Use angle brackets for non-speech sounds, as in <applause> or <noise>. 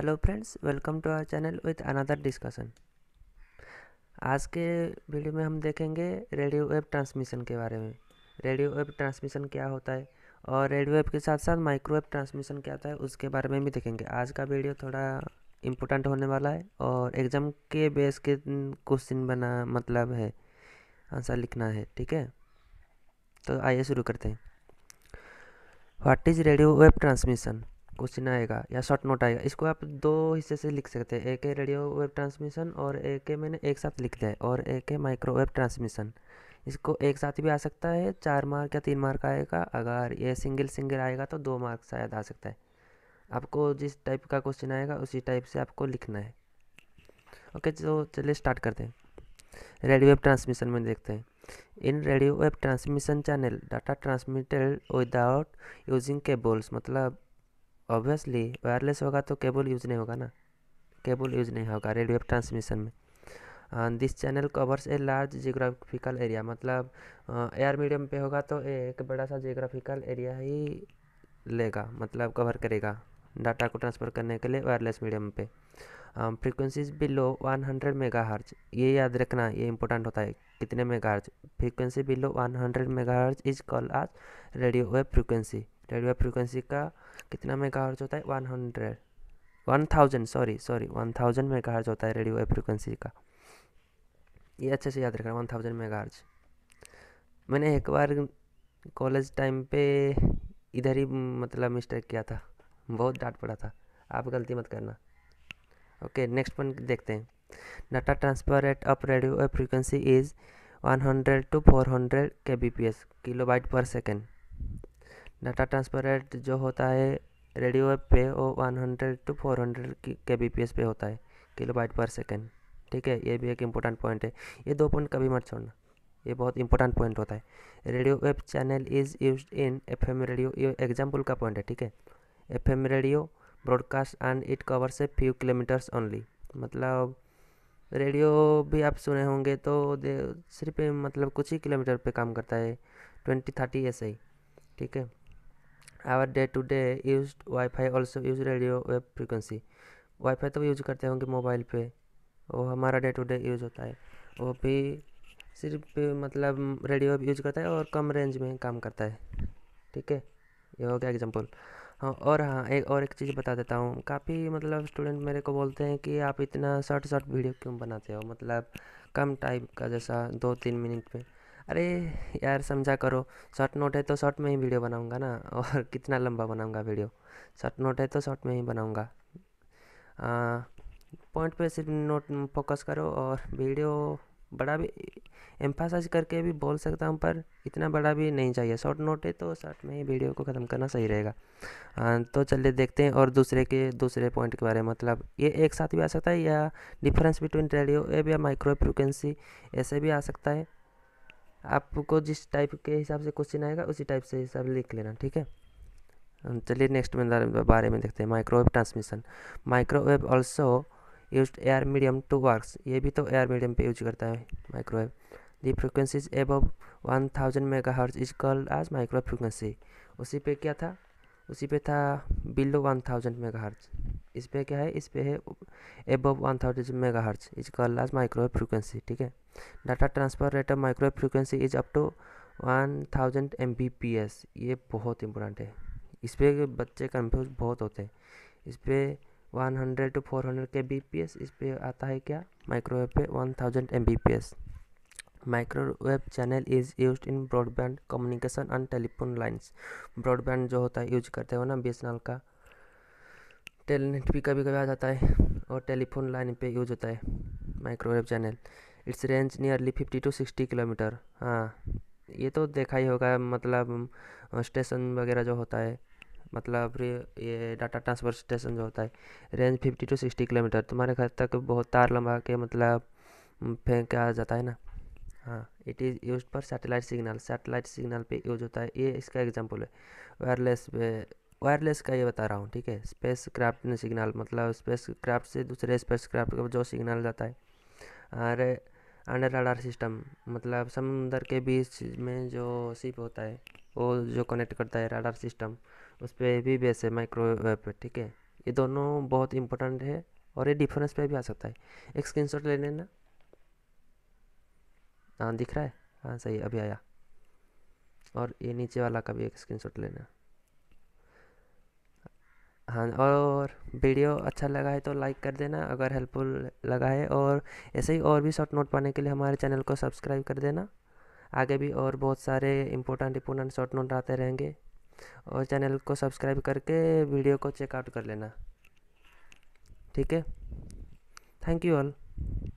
hello friends welcome to our channel with another discussion आज के video में हम देखेंगे रेडियो वेब ट्रांसमिशन के बारे में रेडियो वेब ट्रांसमिशन क्या होता है और रेडियो वेब के साथ साथ माइक्रोवेव ट्रांसमिशन क्या होता है उसके बारे में भी देखेंगे आज का वीडियो थोड़ा इम्पोर्टेंट होने वाला है और एग्ज़ाम के बेस के क्वेश्चन बना मतलब है आंसर लिखना है ठीक है तो आइए शुरू करते हैं what is radio wave transmission question आएगा या शॉर्ट नोट आएगा इसको आप दो हिस्से से लिख सकते हैं एक है रेडियो वेब ट्रांसमिशन और एक है मैंने एक साथ लिख दिया है और एक है माइक्रोवेव ट्रांसमिशन इसको एक साथ भी आ सकता है चार मार्क या तीन मार्क आएगा अगर ये सिंगल सिंगल आएगा तो दो मार्क शायद आ सकता है आपको जिस टाइप का क्वेश्चन आएगा उसी टाइप से आपको लिखना है ओके तो चलिए स्टार्ट करते हैं रेडियो वेब ट्रांसमिशन में देखते हैं in radio wave transmission channel data transmitted without using cables मतलब ऑब्वियसली वायरलेस होगा तो केबल यूज़ नहीं होगा ना केबल यूज़ नहीं होगा रेडियो ट्रांसमिशन में this channel covers a large geographical area मतलब एयर मीडियम पे होगा तो एक बड़ा सा जियोग्राफिकल एरिया ही लेगा मतलब कवर करेगा डाटा को ट्रांसफ़र करने के लिए वायरलेस मीडियम पे फ्रीक्वेंसीज बिलो 100 हंड्रेड मेगा ये याद रखना ये इंपॉर्टेंट होता है कितने mega frequency below 100 hundred mega is call as radio wave frequency radio frequency का कितना मेगा हर्ज होता है one hundred one thousand sorry sorry one thousand mega hertz होता है रेडियो फ्रिक्वेंसी का ये अच्छे से याद रखना वन थाउजेंड मेगा हर्ज मैंने एक बार कॉलेज टाइम पे इधर ही मतलब मिस्टेक किया था बहुत डांट पड़ा था आप गलती मत करना ओके नेक्स्ट पॉइंट देखते हैं data transfer rate of radio frequency is one hundred hundred to four K B P S kilo byte per second data transfer rate जो होता है रेडियो पे वो 100 टू 400 के बी पे होता है किलोबाइट पर सेकेंड ठीक है ये भी एक इम्पोर्टेंट पॉइंट है ये दो पॉइंट कभी मत छोड़ना ये बहुत इंपॉर्टेंट पॉइंट होता है radio wave channel is use in F radio ये एग्जाम्पल का पॉइंट है ठीक है F radio broadcast and it covers a few kilometres only मतलब रेडियो भी आप सुने होंगे तो सिर्फ मतलब कुछ ही किलोमीटर पे काम करता है ट्वेंटी थर्टी ऐसे ही ठीक है our day to day use wifi also use radio wave frequency wifi तो यूज करते होंगे मोबाइल पे वो हमारा डे टू डे यूज होता है वो भी सिर्फ मतलब रेडियो यूज करता है और कम रेंज में काम करता है ठीक है ये हो गया एग्जाम्पल हाँ और हाँ एक और एक चीज़ बता देता हूँ काफ़ी मतलब स्टूडेंट मेरे को बोलते हैं कि आप इतना शॉर्ट शॉर्ट वीडियो क्यों बनाते हो मतलब कम टाइम का जैसा दो तीन मिनट में अरे यार समझा करो शॉर्ट नोट है तो शॉर्ट में ही वीडियो बनाऊंगा ना <laughs> और कितना लंबा बनाऊंगा वीडियो शॉर्ट नोट है तो शॉर्ट में ही बनाऊंगा पॉइंट पे सिर्फ नोट फोकस करो और वीडियो बड़ा भी एम्फासाइज करके भी बोल सकता हूँ पर इतना बड़ा भी नहीं चाहिए शॉर्ट नोट है तो शॉर्ट में ही वीडियो को ख़त्म करना सही रहेगा तो चलिए देखते हैं और दूसरे के दूसरे पॉइंट के बारे में मतलब ये एक साथ भी आ सकता है या डिफरेंस बिटवीन रेडियो एब या माइक्रो फ्रिक्वेंसी ऐसे भी आ सकता है आपको जिस टाइप के हिसाब से क्वेश्चन आएगा उसी टाइप से हिसाब लिख लेना ठीक है चलिए नेक्स्ट में बारे में देखते हैं microwave transmission microwave also use air medium to works ये भी तो एयर मीडियम पे यूज करता है microwave the frequencies above one thousand mega hertz is called as micro frequency उसी पे क्या था उसी पे था below one thousand mega hertz इस पर क्या है इस पर है above one thousand mega hertz is call as microwave frequency ठीक है data transfer rate of microwave frequency is up to one thousand M B P S ये बहुत इंपॉर्टेंट है इस पर बच्चे कन्फ्यूज बहुत होते हैं इस पर one hundred to four hundred K B P S इस पर आता है क्या माइक्रोवेव पे one thousand M B P S microwave channel is used in broadband communication and telephone lines broadband जो होता है यूज करते हो ना बी का टेलनेट भी कभी कभी आ जाता है और टेलीफोन लाइन पे यूज होता है microwave channel it's range nearly fifty to sixty kilometre हाँ ये तो देखा ही होगा मतलब स्टेशन वगैरह जो होता है मतलब ये डाटा ट्रांसफ़र स्टेशन जो होता है range fifty to sixty kilometre तुम्हारे घर तक बहुत तार लंबा के मतलब फेंक आ जाता है ना हाँ इट इज़ यूज पर सैटेलाइट सिग्नल सैटेलाइट सिग्नल पे यूज होता है ये इसका एग्जांपल है वायरलेस वायरलेस का ये बता रहा हूँ ठीक है स्पेस क्राफ्ट सिग्नल मतलब स्पेस क्राफ्ट से दूसरे स्पेस क्राफ्ट का जो सिग्नल जाता है अरे अंडर राडार सिस्टम मतलब समुंदर के बीच में जो सिप होता है वो जो कनेक्ट करता है राडार सिस्टम उस पर भी बेस है माइक्रोवेव पे ठीक है ये दोनों बहुत इंपॉर्टेंट है और ये डिफरेंस पे भी आ सकता है एक स्क्रीनशॉट ले लेना हाँ दिख रहा है हाँ सही अभी आया और ये नीचे वाला का भी एक स्क्रीनशॉट लेना हाँ और वीडियो अच्छा लगा है तो लाइक कर देना अगर हेल्पफुल लगा है और ऐसे ही और भी शॉर्ट नोट पाने के लिए हमारे चैनल को सब्सक्राइब कर देना आगे भी और बहुत सारे इम्पोर्टेंट इम्पोर्टेंट शॉर्ट नोट आते रहेंगे और चैनल को सब्सक्राइब करके वीडियो को चेकआउट कर लेना ठीक है थैंक यू ऑल